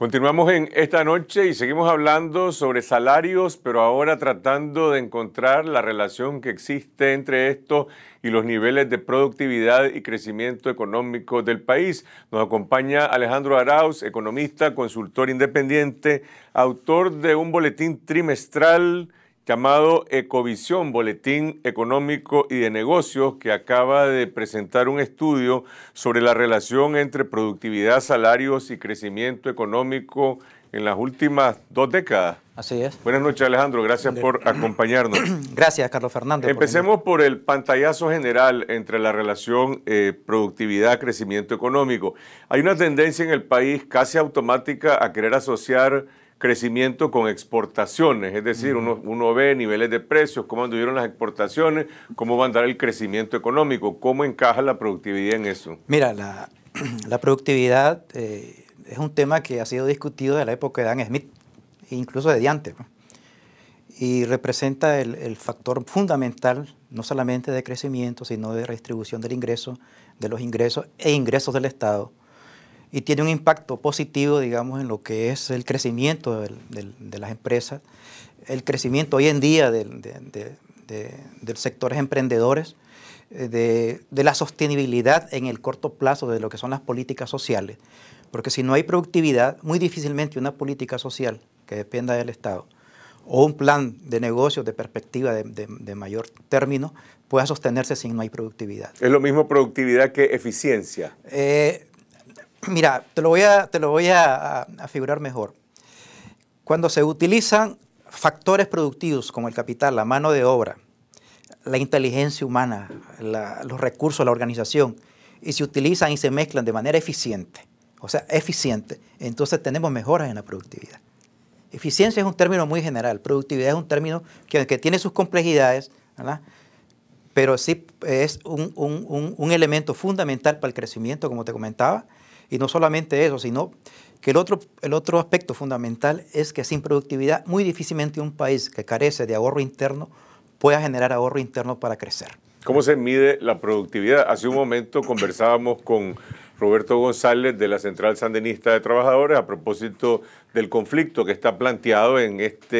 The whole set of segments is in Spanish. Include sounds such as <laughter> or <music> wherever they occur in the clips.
Continuamos en esta noche y seguimos hablando sobre salarios, pero ahora tratando de encontrar la relación que existe entre esto y los niveles de productividad y crecimiento económico del país. Nos acompaña Alejandro Arauz, economista, consultor independiente, autor de un boletín trimestral llamado Ecovisión, Boletín Económico y de Negocios, que acaba de presentar un estudio sobre la relación entre productividad, salarios y crecimiento económico en las últimas dos décadas. Así es. Buenas noches, Alejandro. Gracias por acompañarnos. <clears throat> Gracias, Carlos Fernández. Empecemos por, el pantallazo general entre la relación eh, productividad-crecimiento económico. Hay una tendencia en el país casi automática a querer asociar crecimiento con exportaciones, es decir, uno, ve niveles de precios, cómo anduvieron las exportaciones, cómo va a andar el crecimiento económico, cómo encaja la productividad en eso. Mira, la, <clears throat> productividad eh, es un tema que ha sido discutido desde la época de Dan Smith, e incluso de Diante. y representa el, el factor fundamental, no solamente de crecimiento, sino de redistribución del ingreso, de los ingresos e ingresos del Estado y tiene un impacto positivo, digamos, en lo que es el crecimiento de las empresas, el crecimiento hoy en día del, de, sectores emprendedores, eh, de, la sostenibilidad en el corto plazo de lo que son las políticas sociales. Porque si no hay productividad, muy difícilmente una política social que dependa del Estado o un plan de negocios de perspectiva de, mayor término pueda sostenerse si no hay productividad. ¿Es lo mismo productividad que eficiencia? Eh, Mira, te lo voy a, te figurar mejor. Cuando se utilizan factores productivos como el capital, la mano de obra, la inteligencia humana, los recursos, la organización, y se utilizan y se mezclan de manera eficiente, o sea, eficiente, entonces tenemos mejoras en la productividad. Eficiencia es un término muy general, productividad es un término que, que tiene sus complejidades, pero sí es un, elemento fundamental para el crecimiento, como te comentaba, y no solamente eso, sino que el otro, el otro aspecto fundamental es que sin productividad muy difícilmente un país que carece de ahorro interno pueda generar ahorro interno para crecer. ¿Cómo se mide la productividad? Hace un momento conversábamos con Roberto González de la Central Sandinista de Trabajadores a propósito del conflicto que está planteado en esta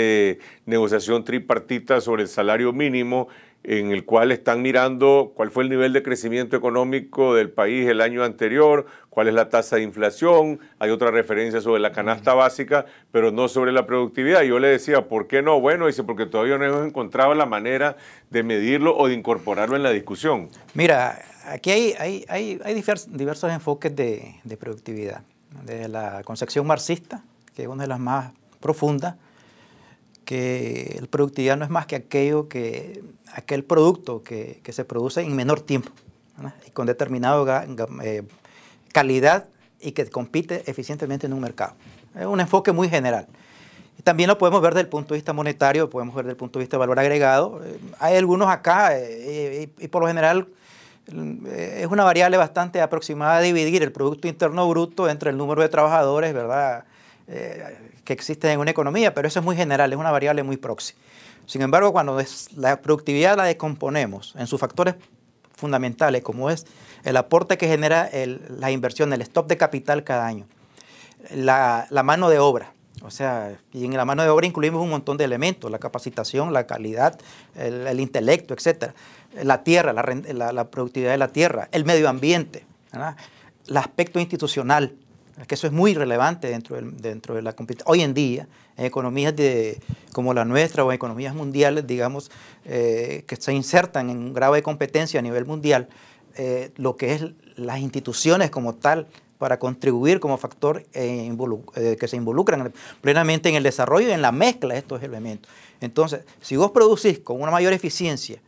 negociación tripartita sobre el salario mínimo en el cual están mirando cuál fue el nivel de crecimiento económico del país el año anterior, cuál es la tasa de inflación, hay otra referencia sobre la canasta básica, pero no sobre la productividad. Yo le decía, ¿por qué no? Bueno, dice, porque todavía no hemos encontrado la manera de medirlo o de incorporarlo en la discusión. Mira, aquí hay, diversos enfoques de, de productividad, desde la concepción marxista, que es una de las más profundas, que el productividad no es más que aquello que, aquel producto que, se produce en menor tiempo y con determinada eh, calidad y que compite eficientemente en un mercado. Es un enfoque muy general. también lo podemos ver desde el punto de vista monetario, podemos ver desde el punto de vista de valor agregado. Eh, hay algunos acá eh, y, por lo general es una variable bastante aproximada dividir el Producto Interno Bruto entre el número de trabajadores, ¿verdad? Eh, que existen en una economía, pero eso es muy general, es una variable muy proxy. Sin embargo, cuando la productividad la descomponemos en sus factores fundamentales, como es el aporte que genera el, la inversión, el stock de capital cada año, la, mano de obra, o sea, y en la mano de obra incluimos un montón de elementos, la capacitación, la calidad, el, intelecto, etcétera, la tierra, la, productividad de la tierra, el medio ambiente, el aspecto institucional, que eso es muy relevante dentro, dentro de la competencia. Hoy en día, en economías como la nuestra o en economías mundiales, digamos, eh, que se insertan en un grado de competencia a nivel mundial, eh, lo que es las instituciones como tal para contribuir como factor e eh, que se involucran plenamente en el desarrollo y en la mezcla de estos elementos. Entonces, si vos producís con una mayor eficiencia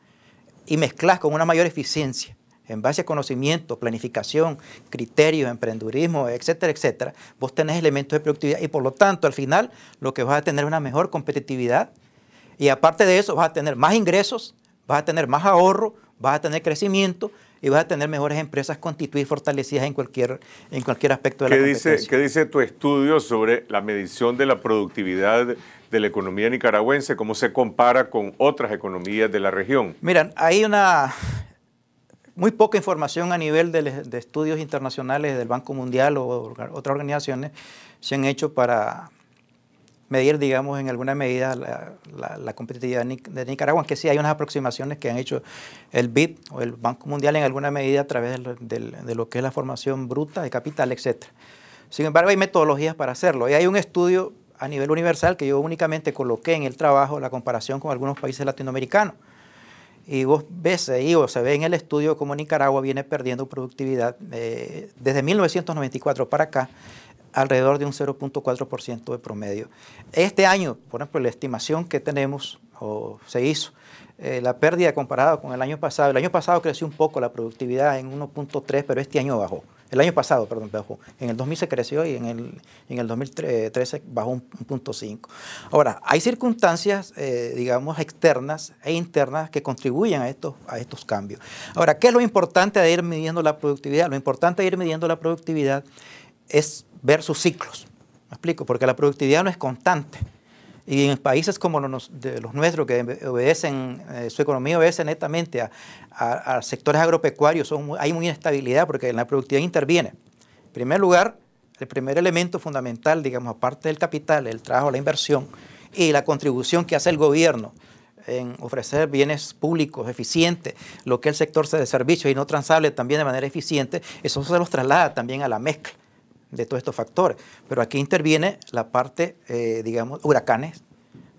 y mezclas con una mayor eficiencia en base a conocimiento, planificación, criterios, emprendedurismo, etcétera, etcétera, vos tenés elementos de productividad y por lo tanto al final lo que vas a tener es una mejor competitividad y aparte de eso vas a tener más ingresos, vas a tener más ahorro, vas a tener crecimiento y vas a tener mejores empresas constituidas y fortalecidas en cualquier, en cualquier aspecto de la dice, ¿Qué dice tu estudio sobre la medición de la productividad de la economía nicaragüense? ¿Cómo se compara con otras economías de la región? Miran, hay una muy poca información a nivel de, estudios internacionales del Banco Mundial o otras organizaciones se han hecho para medir, digamos, en alguna medida la, competitividad de Nicaragua, aunque sí hay unas aproximaciones que han hecho el BID o el Banco Mundial en alguna medida a través de de lo que es la formación bruta de capital, etc. Sin embargo, hay metodologías para hacerlo. Y hay un estudio a nivel universal que yo únicamente coloqué en el trabajo la comparación con algunos países latinoamericanos. Y vos ves ahí o se ve en el estudio cómo Nicaragua viene perdiendo productividad eh, desde 1994 para acá, alrededor de un 0.4% de promedio. Este año, por ejemplo, la estimación que tenemos o se hizo, eh, la pérdida comparada con el año pasado, el año pasado creció un poco la productividad en 1.3, pero este año bajó el año pasado, perdón, bajó. En el 2000 se creció y en el, 2013 bajó un, punto 5. Ahora, hay circunstancias, eh, digamos, externas e internas que contribuyen a a estos cambios. Ahora, ¿qué es lo importante de ir midiendo la productividad? Lo importante de ir midiendo la productividad es ver sus ciclos. ¿Me explico? Porque la productividad no es constante. Y en países como los, nuestros, que obedecen, eh, su economía obedece netamente a, sectores agropecuarios, hay muy inestabilidad porque la productividad interviene. En primer lugar, el primer elemento fundamental, digamos, aparte del capital, el trabajo, la inversión y la contribución que hace el gobierno en ofrecer bienes públicos eficientes, lo que el sector de servicios y no transable también de manera eficiente, eso se los traslada también a la mezcla de todos estos factores. Pero aquí interviene la parte, eh, digamos, huracanes,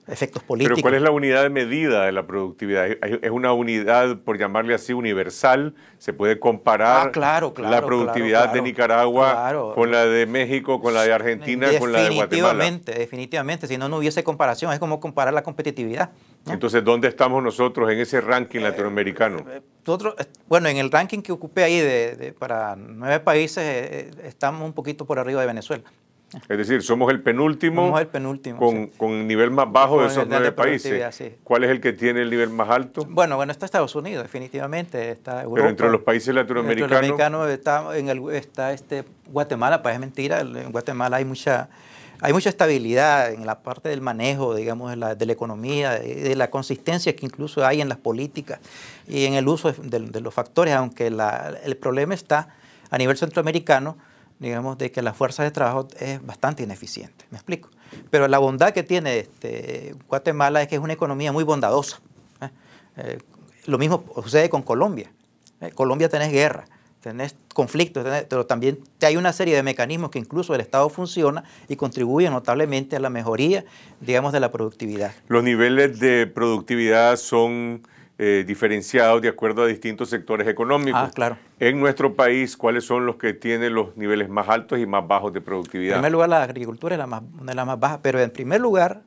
efectos políticos. Pero ¿cuál es la unidad de medida de la productividad? ¿Es una unidad, por llamarle así, universal? ¿Se puede comparar ah, la productividad de Nicaragua con la de México, con la de Argentina, con la de Guatemala? Definitivamente, definitivamente. Si no, no hubiese comparación. Es como comparar la competitividad. Entonces, ¿dónde estamos nosotros en ese ranking eh, latinoamericano? nosotros, eh, eh, bueno, en el ranking que ocupé ahí de, para nueve países, estamos un poquito por arriba de Venezuela. Es decir, somos el penúltimo, somos el penúltimo con, nivel más bajo de esos nueve países. ¿Cuál es el que tiene el nivel más alto? Bueno, bueno, está Estados Unidos, definitivamente. Está Europa, Pero entre los países latinoamericanos. Entre está, en está este, Guatemala, pues es mentira, en Guatemala hay mucha, hay mucha estabilidad en la parte del manejo, digamos, de la, de economía, de, la consistencia que incluso hay en las políticas y en el uso de, los factores, aunque la, el problema está a nivel centroamericano digamos, de que la fuerza de trabajo es bastante ineficiente. ¿Me explico? Pero la bondad que tiene este Guatemala es que es una economía muy bondadosa. ¿eh? Eh, lo mismo sucede con Colombia. ¿eh? Colombia tenés guerra, tenés conflictos, pero también hay una serie de mecanismos que incluso el Estado funciona y contribuye notablemente a la mejoría, digamos, de la productividad. Los niveles de productividad son eh, diferenciados de acuerdo a distintos sectores económicos. Ah, claro. En nuestro país, ¿cuáles son los que tienen los niveles más altos y más bajos de productividad? En primer lugar, la agricultura es la más, una de las más bajas, pero en primer lugar,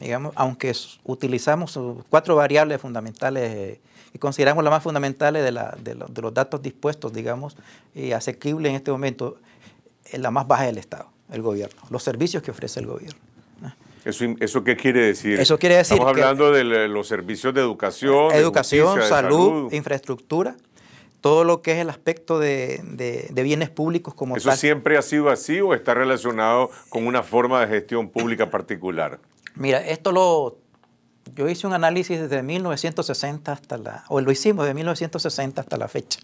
digamos, aunque utilizamos cuatro variables fundamentales y eh, consideramos las más fundamentales de, los datos dispuestos, digamos, y eh, asequibles en este momento, la más baja del Estado, el gobierno, los servicios que ofrece el gobierno. ¿Eso, qué quiere decir? Eso quiere Estamos hablando de los servicios de educación. Educación, salud, infraestructura, todo lo que es el aspecto de, bienes públicos como ¿Eso siempre ha sido así o está relacionado con una forma de gestión pública particular? Mira, esto lo. Yo hice un análisis desde 1960 hasta la. o lo hicimos de 1960 hasta la fecha.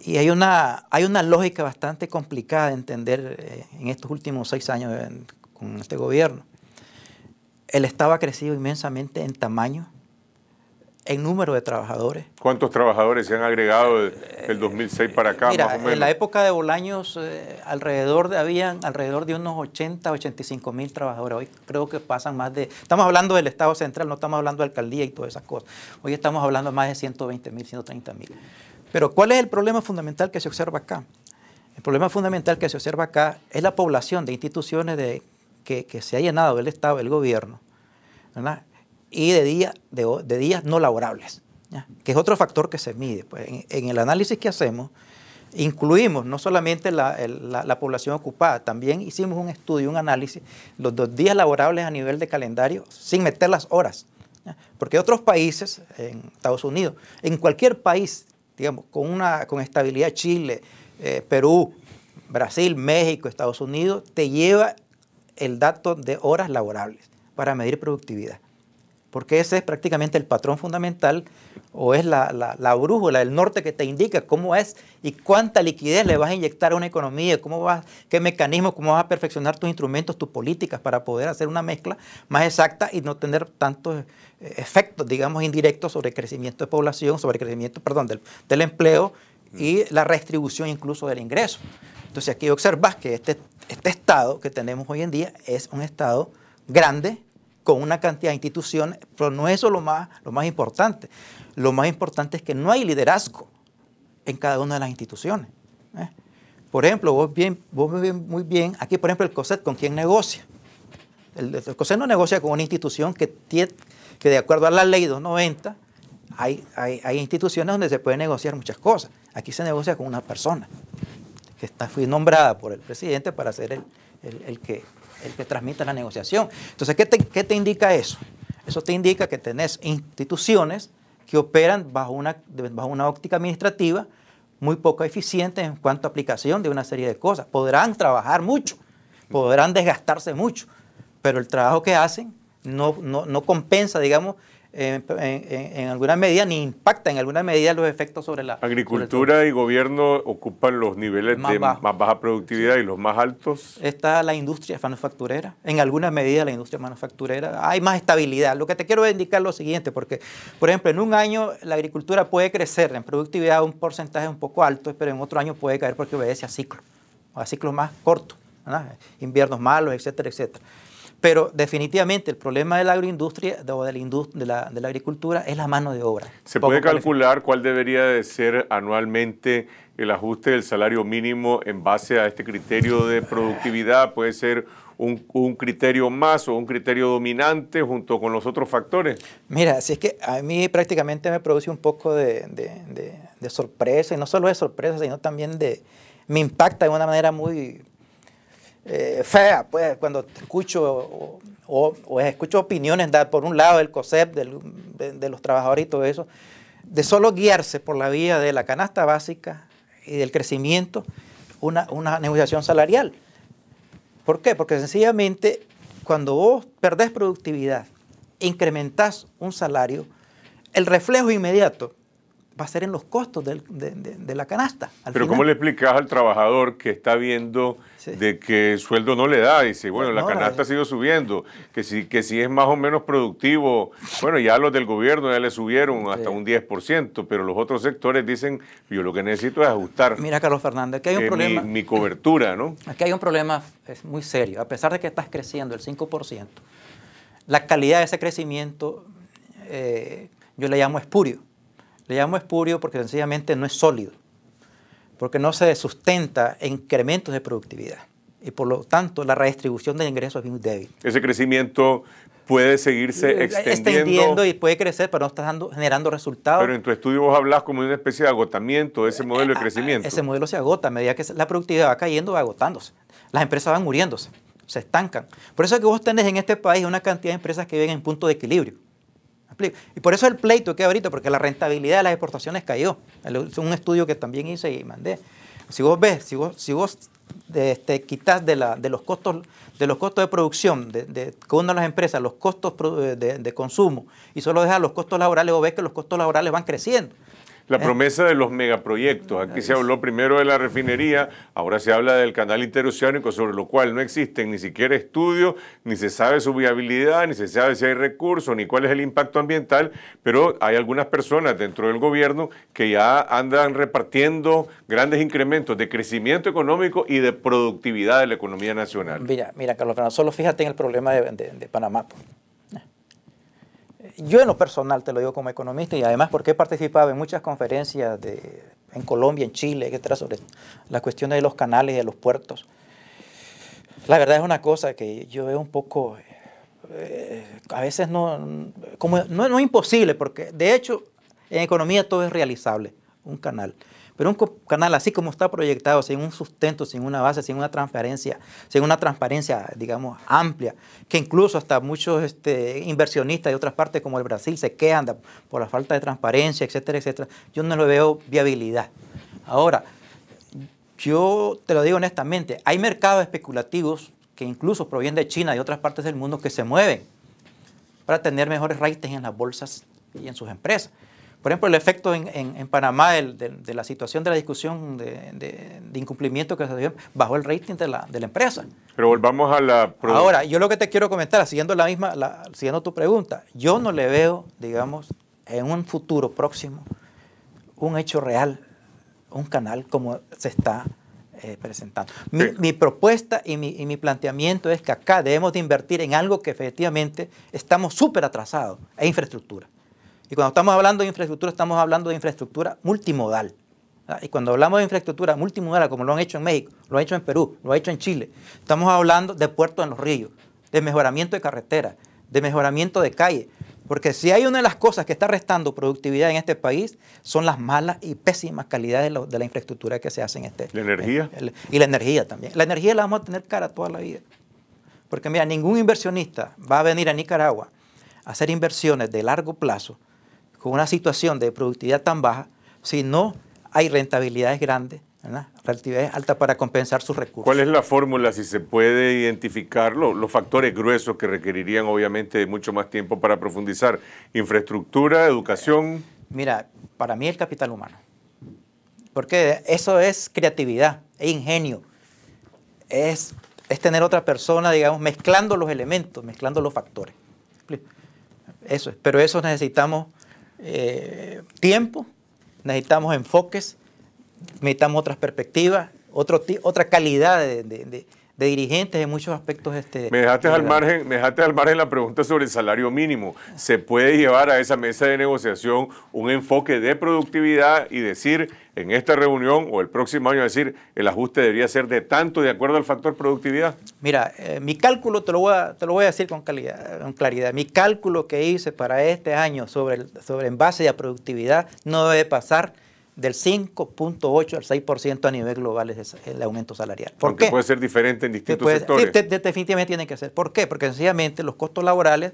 Y hay una, hay una lógica bastante complicada de entender eh, en estos últimos seis años con este gobierno. El Estado ha crecido inmensamente en tamaño, en número de trabajadores. ¿Cuántos trabajadores se han agregado eh, del, 2006 para acá? en la época de Bolaños eh, alrededor de, habían alrededor de unos 80, 85 mil trabajadores. Hoy creo que pasan más de... Estamos hablando del Estado central, no estamos hablando de alcaldía y todas esas cosas. Hoy estamos hablando más de 120 mil, 130 mil. Pero ¿cuál es el problema fundamental que se observa acá? El problema fundamental que se observa acá es la población de instituciones de que, se ha llenado el Estado, el gobierno, y de, día, de, días no laborables, que es otro factor que se mide. Pues en, el análisis que hacemos, incluimos no solamente la, población ocupada, también hicimos un estudio, un análisis, los dos días laborables a nivel de calendario, sin meter las horas. Porque otros países, en Estados Unidos, en cualquier país, digamos, con, una, con estabilidad Chile, eh, Perú, Brasil, México, Estados Unidos, te lleva el dato de horas laborables para medir productividad. Porque ese es prácticamente el patrón fundamental o es la, brújula, del norte que te indica cómo es y cuánta liquidez le vas a inyectar a una economía, cómo vas, qué mecanismos, cómo vas a perfeccionar tus instrumentos, tus políticas para poder hacer una mezcla más exacta y no tener tantos eh, efectos, digamos, indirectos sobre el crecimiento de población, sobre el crecimiento, perdón, del, del empleo y la redistribución incluso del ingreso. Entonces aquí observas que este este Estado que tenemos hoy en día es un Estado grande, con una cantidad de instituciones, pero no eso lo más, lo más importante. Lo más importante es que no hay liderazgo en cada una de las instituciones. ¿eh? Por ejemplo, vos bien, vos muy bien, aquí por ejemplo el COSET, ¿con quién negocia? El, COSET no negocia con una institución que, de acuerdo a la ley 290, hay, hay instituciones donde se pueden negociar muchas cosas. Aquí se negocia con una persona que está, fui nombrada por el presidente para ser el, que, el transmita la negociación. Entonces, ¿qué te, indica eso? Eso te indica que tenés instituciones que operan bajo una, óptica administrativa muy poco eficiente en cuanto a aplicación de una serie de cosas. Podrán trabajar mucho, podrán desgastarse mucho, pero el trabajo que hacen no compensa, digamos, en, alguna medida ni impacta en alguna medida los efectos sobre la agricultura y gobierno ocupan los niveles más de más baja productividad y los más altos está la industria manufacturera en alguna medida la industria manufacturera hay más estabilidad lo que te quiero indicar es lo siguiente porque por ejemplo en un año la agricultura puede crecer en productividad un porcentaje un poco alto pero en otro año puede caer porque obedece a ciclos a ciclos más cortos inviernos malos etcétera etcétera pero definitivamente el problema de la agroindustria o de la, de de la agricultura es la mano de obra. ¿Se puede calcular cuál debería de ser anualmente el ajuste del salario mínimo en base a este criterio de productividad? ¿Puede ser un, criterio más o un criterio dominante junto con los otros factores? Mira, si es que a mí prácticamente me produce un poco de, de sorpresa, y no solo de sorpresa, sino también de... me impacta de una manera muy eh, fea, pues, cuando escucho o, escucho opiniones por un lado del COSEP, de, los trabajadores y todo eso, de solo guiarse por la vía de la canasta básica y del crecimiento, una, una negociación salarial. ¿Por qué? Porque sencillamente cuando vos perdés productividad, incrementás un salario, el reflejo inmediato va a ser en los costos de, la canasta. Pero ¿cómo le explicas al trabajador que está viendo de que sueldo no le da? Dice, bueno, la canasta eh. ha sido subiendo, que si, que si es más o menos productivo, bueno, ya los del gobierno ya le subieron hasta un 10%, pero los otros sectores dicen, yo lo que necesito es ajustar. Mira, Carlos Fernández, que hay un problema. Mi, cobertura, ¿no? Aquí hay un problema es muy serio. A pesar de que estás creciendo el 5%, la calidad de ese crecimiento eh, yo le llamo espurio. Le llamo espurio porque sencillamente no es sólido, porque no se sustenta en incrementos de productividad y por lo tanto la redistribución de ingresos es muy débil. Ese crecimiento puede seguirse extendiendo. Extendiendo y puede crecer, pero no está generando resultados. Pero en tu estudio vos hablas como de una especie de agotamiento de ese eh, modelo de eh, crecimiento. Eh, ese modelo se agota, a medida que la productividad va cayendo, va agotándose. Las empresas van muriéndose, se estancan. Por eso es que vos tenés en este país una cantidad de empresas que viven en punto de equilibrio. Y por eso el pleito que ahorita, porque la rentabilidad de las exportaciones cayó. Es un estudio que también hice y mandé. Si vos ves, si vos, si vos este, quitas de, los costos, de los costos de producción de, de las empresas, los costos de, de, consumo, y solo dejas los costos laborales, vos ves que los costos laborales van creciendo. La eh. promesa de los megaproyectos. Aquí se habló primero de la refinería, ahora se habla del canal interoceánico, sobre lo cual no existen ni siquiera estudios, ni se sabe su viabilidad, ni se sabe si hay recursos, ni cuál es el impacto ambiental, pero hay algunas personas dentro del gobierno que ya andan repartiendo grandes incrementos de crecimiento económico y de productividad de la economía nacional. Mira, mira Carlos, Fernando, solo fíjate en el problema de Panamá. Pues yo en lo personal, te lo digo como economista y además porque he participado en muchas conferencias de, en Colombia, en Chile, etc., sobre la cuestión de los canales y de los puertos. La verdad es una cosa que yo veo un poco, eh, a veces no, como, no es imposible, porque de hecho en economía todo es realizable, un canal. Pero un canal así como está proyectado, sin un sustento, sin una base, sin una transparencia, sin una transparencia, digamos, amplia, que incluso hasta muchos este, inversionistas de otras partes como el Brasil se quejan por la falta de transparencia, etcétera, etcétera, yo no le veo viabilidad. Ahora, yo te lo digo honestamente, hay mercados especulativos que incluso provienen de China y otras partes del mundo que se mueven para tener mejores ratings en las bolsas y en sus empresas. Por ejemplo, el efecto en, Panamá de, la situación de la discusión de, incumplimiento que se dio bajó el rating de la, la empresa. Pero volvamos a la... Ahora, yo lo que te quiero comentar, siguiendo, la misma, la, siguiendo tu pregunta, yo no le veo, digamos, en un futuro próximo, un hecho real, un canal como se está eh, presentando. Mi, propuesta y mi, y mi, planteamiento es que acá debemos de invertir en algo que efectivamente estamos súper atrasados, en infraestructura. Y cuando estamos hablando de infraestructura, estamos hablando de infraestructura multimodal. Y cuando hablamos de infraestructura multimodal, como lo han hecho en México, lo han hecho en Perú, lo han hecho en Chile, estamos hablando de puertos en los ríos, de mejoramiento de carreteras, de mejoramiento de calles. Porque si hay una de las cosas que está restando productividad en este país, son las malas y pésimas calidades de, la infraestructura que se hace en este. ¿La energía? y la energía también. La energía la vamos a tener cara toda la vida. Porque mira, ningún inversionista va a venir a Nicaragua a hacer inversiones de largo plazo con una situación de productividad tan baja si no hay rentabilidades grandes, rentabilidades altas para compensar sus recursos. ¿Cuál es la fórmula, si se puede identificar los factores gruesos que requerirían obviamente mucho más tiempo para profundizar? Infraestructura, educación. Mira, para mí el capital humano, porque eso es creatividad e ingenio, es, es tener otra persona, digamos, mezclando los elementos, mezclando los factores. Eso es. Pero eso necesitamos eh, tiempo, necesitamos enfoques, necesitamos otras perspectivas, otro, otra calidad de, de dirigentes en muchos aspectos. Este, me, dejaste al margen, dejaste al margen la pregunta sobre el salario mínimo. ¿Se puede llevar a esa mesa de negociación un enfoque de productividad y decir en esta reunión o el próximo año decir el ajuste debería ser de tanto de acuerdo al factor productividad? Mira, eh, mi cálculo, te lo voy a, te lo voy a decir con, claridad, mi cálculo que hice para este año sobre, el, sobre en base a productividad no debe pasar del 5.8 al 6% a nivel global es el aumento salarial. Porque Puede ser diferente en distintos sectores. definitivamente tiene que ser. ¿Por qué? Porque sencillamente los costos laborales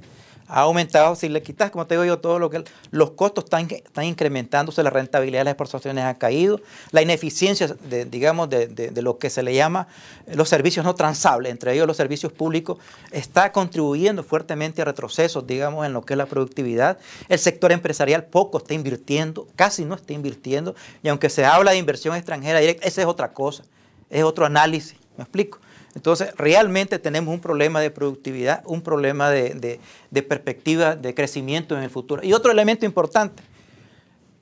ha aumentado. Si le quitas, como te digo yo, todo lo que los costos están, están incrementándose, la rentabilidad de las exportaciones ha caído, la ineficiencia, de, digamos, de, lo que se le llama eh, los servicios no transables, entre ellos los servicios públicos, está contribuyendo fuertemente a retrocesos, digamos, en lo que es la productividad. El sector empresarial poco está invirtiendo, casi no está invirtiendo, y aunque se habla de inversión extranjera directa, esa es otra cosa, es otro análisis, ¿me explico? Entonces, realmente tenemos un problema de productividad, un problema de, perspectiva de crecimiento en el futuro. Y otro elemento importante,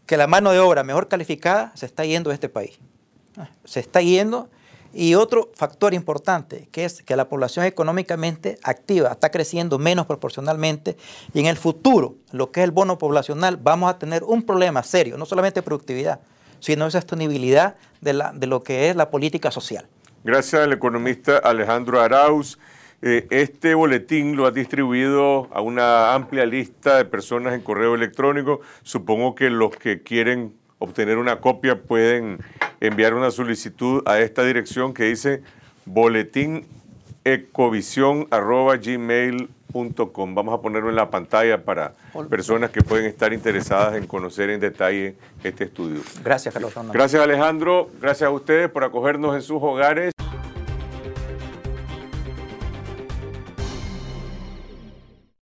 que la mano de obra mejor calificada se está yendo de este país. Ah, se está yendo. Y otro factor importante, que es que la población económicamente activa está creciendo menos proporcionalmente y en el futuro, lo que es el bono poblacional, vamos a tener un problema serio, no solamente de productividad, sino de sostenibilidad de lo que es la política social. Gracias al economista Alejandro Arauz. Eh, este boletín lo ha distribuido a una amplia lista de personas en correo electrónico. Supongo que los que quieren obtener una copia pueden enviar una solicitud a esta dirección que dice boletín Vamos a ponerlo en la pantalla para personas que pueden estar interesadas en conocer en detalle este estudio. Gracias, Carlos. Gracias, Alejandro. Gracias a ustedes por acogernos en sus hogares.